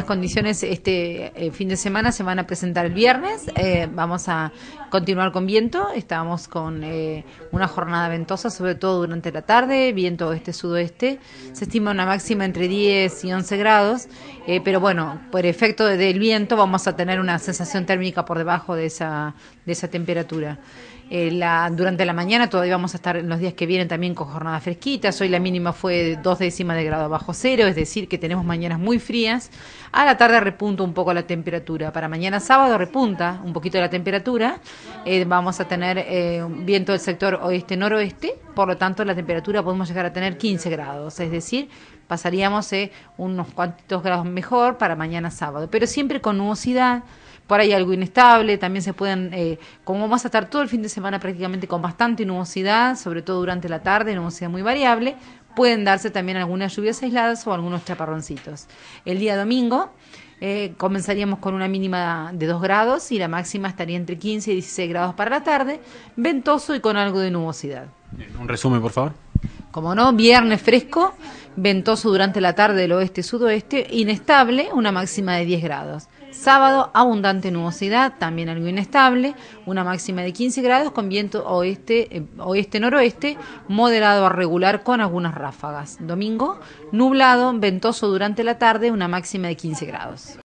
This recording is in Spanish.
Las condiciones este eh, fin de semana se van a presentar el viernes. Eh, vamos a continuar con viento. Estábamos con eh, una jornada ventosa, sobre todo durante la tarde, viento este sudoeste Se estima una máxima entre 10 y 11 grados, pero bueno, por efecto del viento vamos a tener una sensación térmica por debajo de esa, temperatura. durante la mañana todavía vamos a estar en los días que vienen también con jornadas fresquitas. Hoy la mínima fue dos décimas de grado bajo cero, es decir, que tenemos mañanas muy frías. A la tarde repunta un poco la temperatura. Para mañana sábado repunta un poquito la temperatura. Eh, vamos a tener eh, un viento del sector oeste-noroeste. Por lo tanto, la temperatura podemos llegar a tener 15 grados. Es decir, pasaríamos eh, unos cuantos grados mejor para mañana sábado. Pero siempre con nubosidad por ahí algo inestable, también se pueden, como vamos a estar todo el fin de semana prácticamente con bastante nubosidad, sobre todo durante la tarde, nubosidad muy variable, pueden darse también algunas lluvias aisladas o algunos chaparroncitos. El día domingo eh, comenzaríamos con una mínima de 2 grados y la máxima estaría entre 15 y 16 grados para la tarde, ventoso y con algo de nubosidad. Un resumen, por favor. Como no, viernes fresco, ventoso durante la tarde del oeste-sudoeste, inestable, una máxima de 10 grados. Sábado, abundante nubosidad, también algo inestable, una máxima de 15 grados con viento oeste-noroeste, eh, moderado a regular con algunas ráfagas. Domingo, nublado, ventoso durante la tarde, una máxima de 15 grados.